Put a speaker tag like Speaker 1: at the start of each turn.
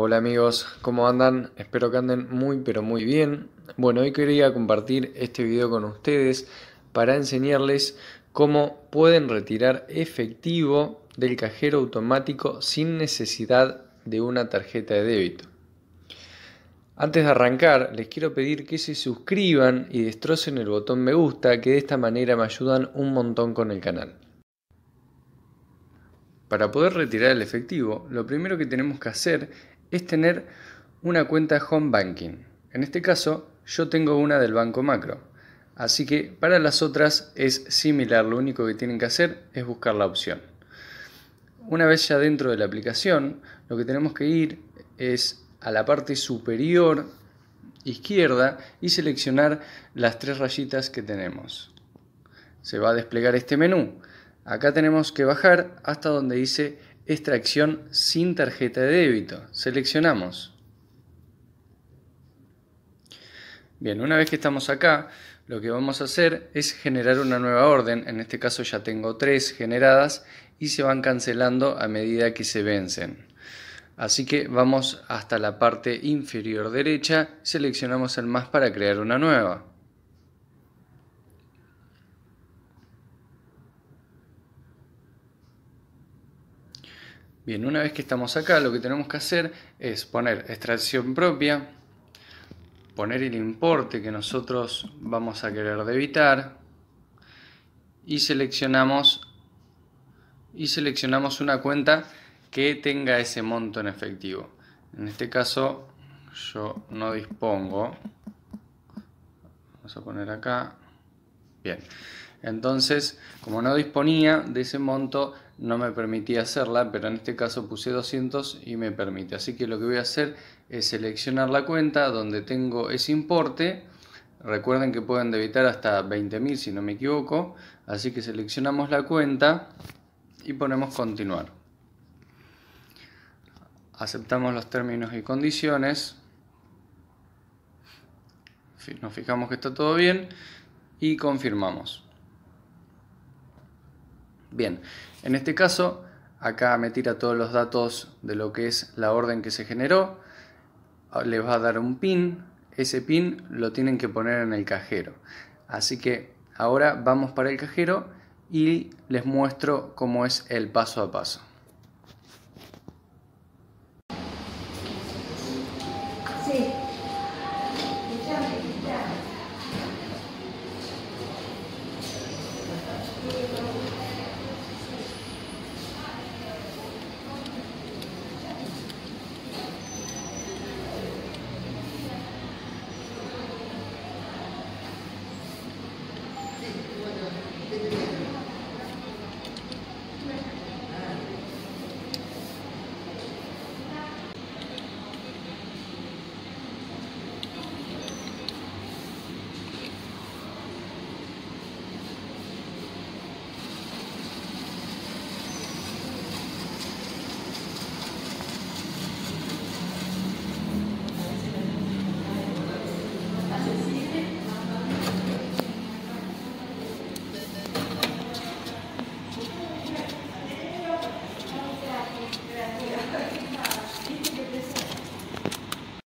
Speaker 1: Hola amigos, ¿cómo andan? Espero que anden muy pero muy bien. Bueno, hoy quería compartir este video con ustedes para enseñarles cómo pueden retirar efectivo del cajero automático sin necesidad de una tarjeta de débito. Antes de arrancar, les quiero pedir que se suscriban y destrocen el botón me gusta, que de esta manera me ayudan un montón con el canal. Para poder retirar el efectivo, lo primero que tenemos que hacer es tener una cuenta home banking. En este caso, yo tengo una del banco macro. Así que para las otras es similar, lo único que tienen que hacer es buscar la opción. Una vez ya dentro de la aplicación, lo que tenemos que ir es a la parte superior izquierda y seleccionar las tres rayitas que tenemos. Se va a desplegar este menú. Acá tenemos que bajar hasta donde dice extracción sin tarjeta de débito. Seleccionamos. Bien, una vez que estamos acá, lo que vamos a hacer es generar una nueva orden. En este caso ya tengo tres generadas y se van cancelando a medida que se vencen. Así que vamos hasta la parte inferior derecha, seleccionamos el más para crear una nueva. Bien, una vez que estamos acá, lo que tenemos que hacer es poner extracción propia, poner el importe que nosotros vamos a querer debitar y seleccionamos, y seleccionamos una cuenta que tenga ese monto en efectivo. En este caso yo no dispongo, vamos a poner acá, bien. Entonces, como no disponía de ese monto, no me permitía hacerla, pero en este caso puse 200 y me permite. Así que lo que voy a hacer es seleccionar la cuenta donde tengo ese importe. Recuerden que pueden debitar hasta 20.000 si no me equivoco. Así que seleccionamos la cuenta y ponemos continuar. Aceptamos los términos y condiciones. Nos fijamos que está todo bien y confirmamos. Bien, en este caso, acá me tira todos los datos de lo que es la orden que se generó, les va a dar un pin, ese pin lo tienen que poner en el cajero. Así que ahora vamos para el cajero y les muestro cómo es el paso a paso.